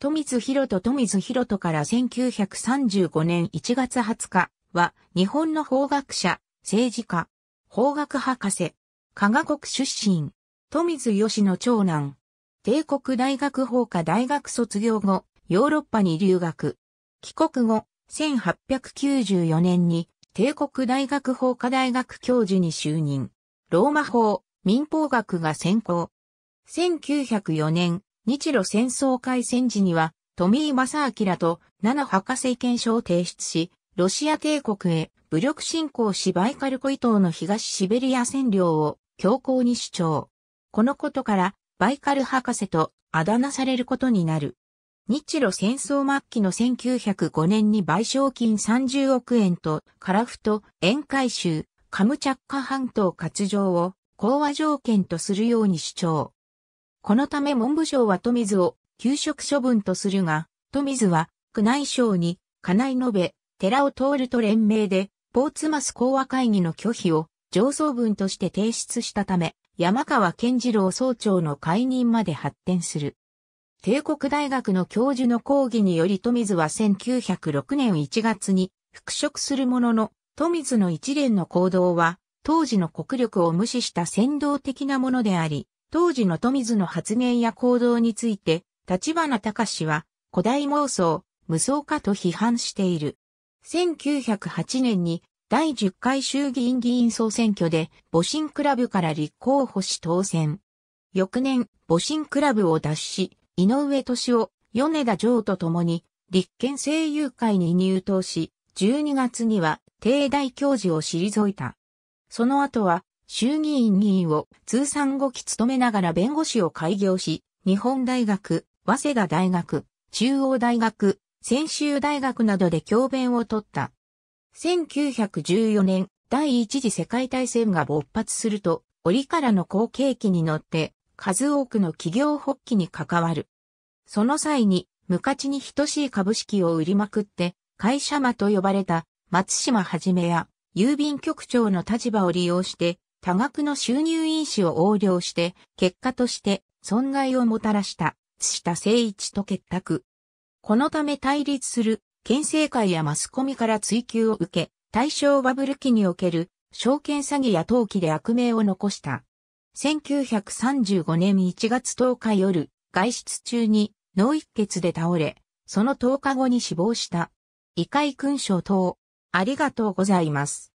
富津博と富津博とから1935年1月20日は、日本の法学者、政治家、法学博士、科学国出身、富津義の長男、帝国大学法科大学卒業後、ヨーロッパに留学。帰国後、1894年に帝国大学法科大学教授に就任。ローマ法、民法学が専攻。1904年、日露戦争開戦時には、富井正明と七博士意見書を提出し、ロシア帝国へ武力侵攻しバイカルコイ島の東シベリア占領を強硬に主張。このことから、バイカル博士とあだ名されることになる。日露戦争末期の1905年に賠償金30億円と、カラフト、宴会州、カムチャッカ半島割譲を講和条件とするように主張。このため文部省は富津を休職処分とするが、富津は宮内省に家内延べ、寺を通ると連名で、ポーツマス講和会議の拒否を上層文として提出したため、山川健次郎総長の解任まで発展する。帝国大学の教授の講義により富津は1906年1月に復職するものの、富津の一連の行動は、当時の国力を無視した先導的なものであり、当時の富津の発言や行動について、立花隆は古代妄想、無双化と批判している。1908年に第10回衆議院議員総選挙で母親クラブから立候補し当選。翌年、母親クラブを脱し、井上敏夫、米田城と共に立憲政友会に入党し、12月には帝大教授を退いた。その後は衆議院議員を通算5期務めながら弁護士を開業し、日本大学、早稲田大学、中央大学、専修大学などで教鞭を取った。1914年、第一次世界大戦が勃発すると、折からの後継機に乗って、数多くの企業発起に関わる。その際に、無価値に等しい株式を売りまくって、会社間と呼ばれた松島はじめや、郵便局長の立場を利用して、多額の収入因子を横領して、結果として損害をもたらした、津下誠一と結託。このため対立する、県政会やマスコミから追及を受け、対象バブル期における、証券詐欺や投機で悪名を残した。1935年1月10日夜、外出中に脳一血で倒れ、その10日後に死亡した。異界勲章等、ありがとうございます。